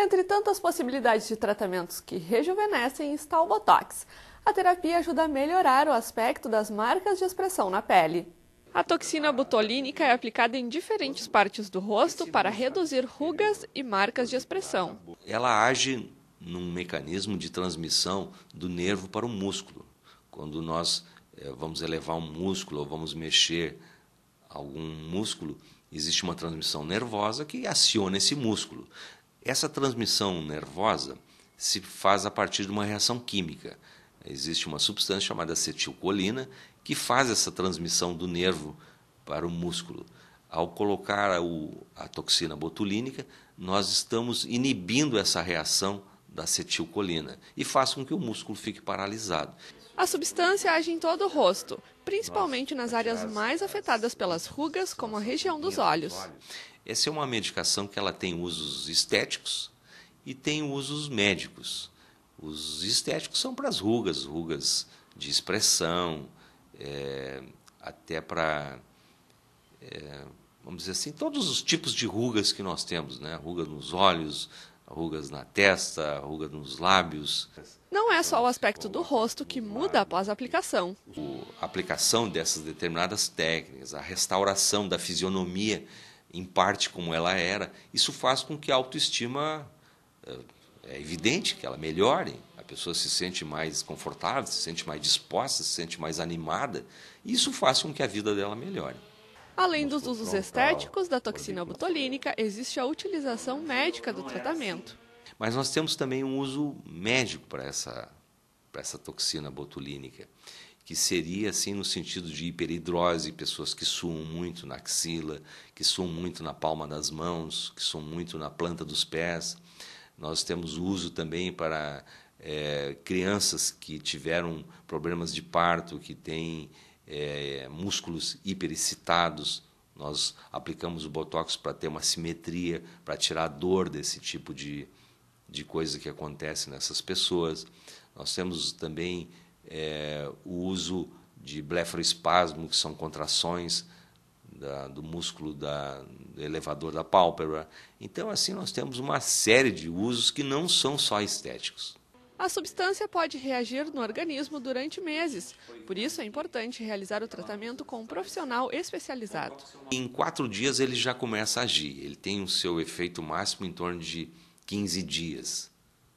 Entre tantas possibilidades de tratamentos que rejuvenescem está o Botox. A terapia ajuda a melhorar o aspecto das marcas de expressão na pele. A toxina butolínica é aplicada em diferentes partes do rosto para reduzir rugas e marcas de expressão. Ela age num mecanismo de transmissão do nervo para o músculo. Quando nós é, vamos elevar um músculo ou vamos mexer algum músculo, existe uma transmissão nervosa que aciona esse músculo. Essa transmissão nervosa se faz a partir de uma reação química. Existe uma substância chamada acetilcolina que faz essa transmissão do nervo para o músculo. Ao colocar a, o, a toxina botulínica, nós estamos inibindo essa reação da acetilcolina e faz com que o músculo fique paralisado. A substância age em todo o rosto, principalmente nas áreas mais afetadas pelas rugas, como a região dos olhos. Essa é uma medicação que ela tem usos estéticos e tem usos médicos. Os estéticos são para as rugas, rugas de expressão, é, até para, é, vamos dizer assim, todos os tipos de rugas que nós temos, né? Ruga nos olhos, rugas na testa, ruga nos lábios. Não é só o aspecto do rosto que muda após a aplicação. A aplicação dessas determinadas técnicas, a restauração da fisionomia em parte como ela era, isso faz com que a autoestima eh, é evidente que ela melhore, a pessoa se sente mais confortável, se sente mais disposta, se sente mais animada, e isso faz com que a vida dela melhore. Além dos usos estéticos da toxina botulínica, existe a utilização médica do tratamento. Mas nós temos também um uso médico para essa, para essa toxina botulínica, que seria assim no sentido de hiperidrose, pessoas que suam muito na axila, que suam muito na palma das mãos, que suam muito na planta dos pés. Nós temos uso também para é, crianças que tiveram problemas de parto, que têm é, músculos hiperexcitados. Nós aplicamos o botox para ter uma simetria, para tirar a dor desse tipo de, de coisa que acontece nessas pessoas. Nós temos também é, o uso de blefaroespasmo, que são contrações da, do músculo da, do elevador da pálpebra. Então, assim, nós temos uma série de usos que não são só estéticos. A substância pode reagir no organismo durante meses, por isso é importante realizar o tratamento com um profissional especializado. Em quatro dias ele já começa a agir, ele tem o seu efeito máximo em torno de 15 dias.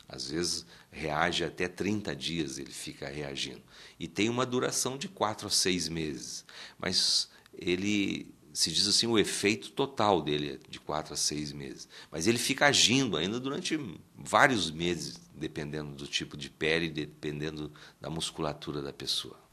Às vezes reage até 30 dias, ele fica reagindo. E tem uma duração de 4 a 6 meses. Mas ele se diz assim, o efeito total dele é de quatro a seis meses. Mas ele fica agindo ainda durante vários meses, dependendo do tipo de pele, dependendo da musculatura da pessoa.